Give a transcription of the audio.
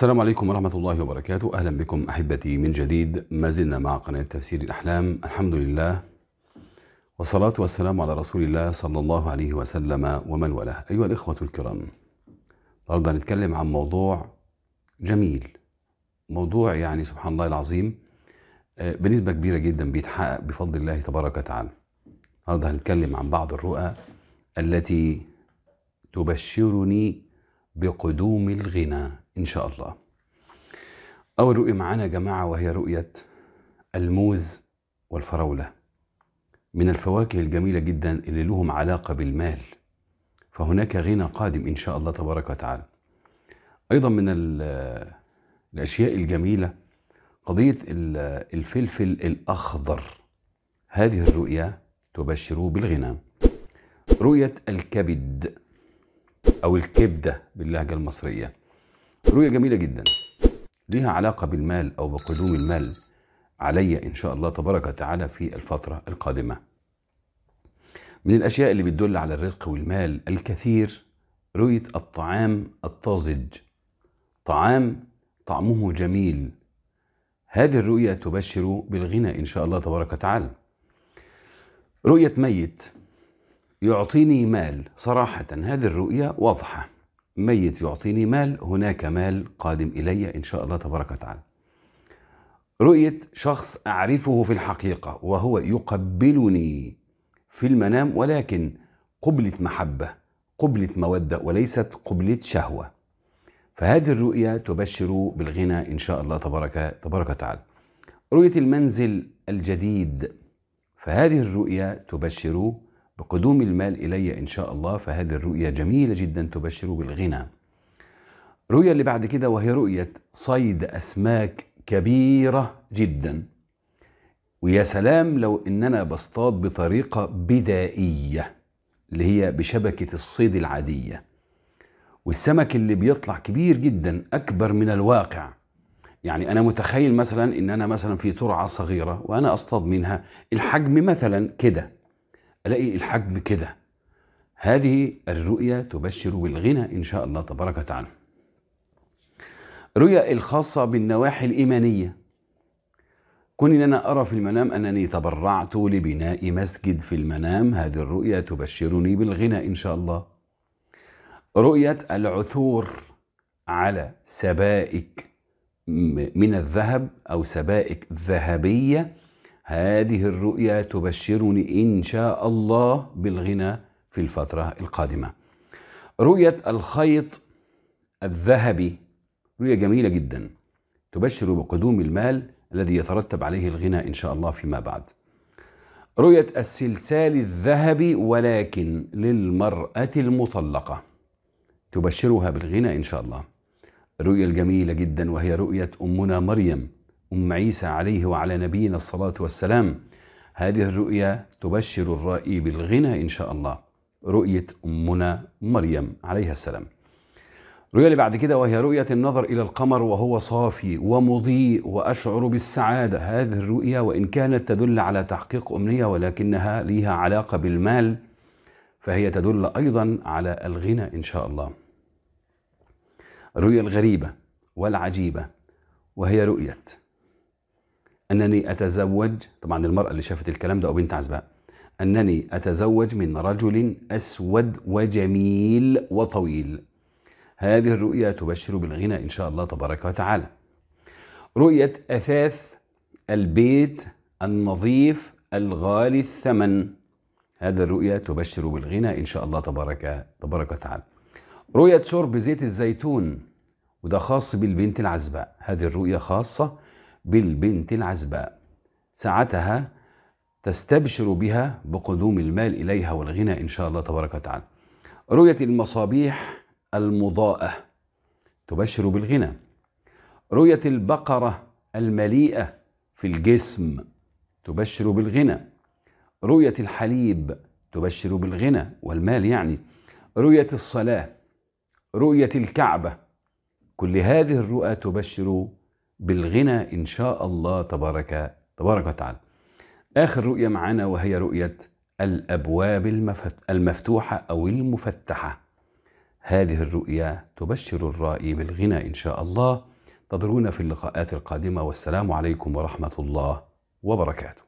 السلام عليكم ورحمة الله وبركاته أهلا بكم أحبتي من جديد ما زلنا مع قناة تفسير الأحلام الحمد لله والصلاة والسلام على رسول الله صلى الله عليه وسلم ومن والاه أيها الإخوة الكرام النهاردة هنتكلم عن موضوع جميل موضوع يعني سبحان الله العظيم آه، بنسبة كبيرة جدا بيتحقق بفضل الله تبارك وتعالى النهاردة هنتكلم عن بعض الرؤى التي تبشرني بقدوم الغنى إن شاء الله أول رؤية معانا يا جماعة وهي رؤية الموز والفراولة من الفواكه الجميلة جدا اللي لهم علاقة بالمال فهناك غنى قادم إن شاء الله تبارك وتعالى أيضا من الأشياء الجميلة قضية الفلفل الأخضر هذه الرؤية تبشر بالغنى رؤية الكبد أو الكبدة باللهجة المصرية رؤية جميلة جدا ليها علاقة بالمال أو بقدوم المال علي إن شاء الله تبارك وتعالى في الفترة القادمة من الأشياء اللي بتدل على الرزق والمال الكثير رؤية الطعام الطازج طعام طعمه جميل هذه الرؤية تبشر بالغنى إن شاء الله تبارك وتعالى رؤية ميت يعطيني مال صراحة هذه الرؤية واضحة ميت يعطيني مال هناك مال قادم إلي إن شاء الله تبارك وتعالى رؤية شخص أعرفه في الحقيقة وهو يقبلني في المنام ولكن قبلة محبة قبلة مودة وليست قبلة شهوة فهذه الرؤية تبشر بالغنى إن شاء الله تبارك, تبارك وتعالى رؤية المنزل الجديد فهذه الرؤية تبشر بقدوم المال إلي إن شاء الله فهذه الرؤية جميلة جدا تبشر بالغنى الرؤية اللي بعد كده وهي رؤية صيد أسماك كبيرة جدا ويا سلام لو إننا بصطاد بطريقة بدائية اللي هي بشبكة الصيد العادية والسمك اللي بيطلع كبير جدا أكبر من الواقع يعني أنا متخيل مثلا إن أنا مثلا في ترعة صغيرة وأنا أصطاد منها الحجم مثلا كده الاقي الحجم كده هذه الرؤية تبشر بالغنى إن شاء الله تبارك وتعالى رؤية الخاصة بالنواحي الإيمانية كن إن أنا أرى في المنام أنني تبرعت لبناء مسجد في المنام هذه الرؤية تبشرني بالغنى إن شاء الله رؤية العثور على سبائك من الذهب أو سبائك ذهبية هذه الرؤية تبشرني إن شاء الله بالغنى في الفترة القادمة. رؤية الخيط الذهبي رؤية جميلة جدا تبشر بقدوم المال الذي يترتب عليه الغنى إن شاء الله فيما بعد. رؤية السلسال الذهبي ولكن للمرأة المطلقة تبشرها بالغنى إن شاء الله. الرؤية الجميلة جدا وهي رؤية أمنا مريم أم عيسى عليه وعلى نبينا الصلاة والسلام هذه الرؤيا تبشر الرائي بالغنى إن شاء الله رؤية أمنا مريم عليها السلام الرؤيا اللي بعد كده وهي رؤية النظر إلى القمر وهو صافي ومضيء وأشعر بالسعادة هذه الرؤيا وإن كانت تدل على تحقيق أمنية ولكنها ليها علاقة بالمال فهي تدل أيضا على الغنى إن شاء الله الرؤيا الغريبة والعجيبة وهي رؤية أنني أتزوج طبعا المرأة اللي شافت الكلام ده أو بنت عزباء أنني أتزوج من رجل أسود وجميل وطويل هذه الرؤيا تبشر بالغنى إن شاء الله تبارك وتعالى رؤية أثاث البيت النظيف الغالي الثمن هذه الرؤية تبشر بالغنى إن شاء الله تبارك تبارك وتعالى رؤية شرب زيت الزيتون وده خاص بالبنت العزباء هذه الرؤية خاصة بالبنت العزباء ساعتها تستبشر بها بقدوم المال إليها والغنى إن شاء الله تبارك وتعالى رؤية المصابيح المضاءة تبشر بالغنى رؤية البقرة المليئة في الجسم تبشر بالغنى رؤية الحليب تبشر بالغنى والمال يعني رؤية الصلاة رؤية الكعبة كل هذه الرؤى تبشر بالغنى إن شاء الله تبارك تبارك وتعالى آخر رؤية معانا وهي رؤية الأبواب المفتوحة أو المفتحة هذه الرؤية تبشر الرائي بالغنى إن شاء الله انتظرونا في اللقاءات القادمة والسلام عليكم ورحمة الله وبركاته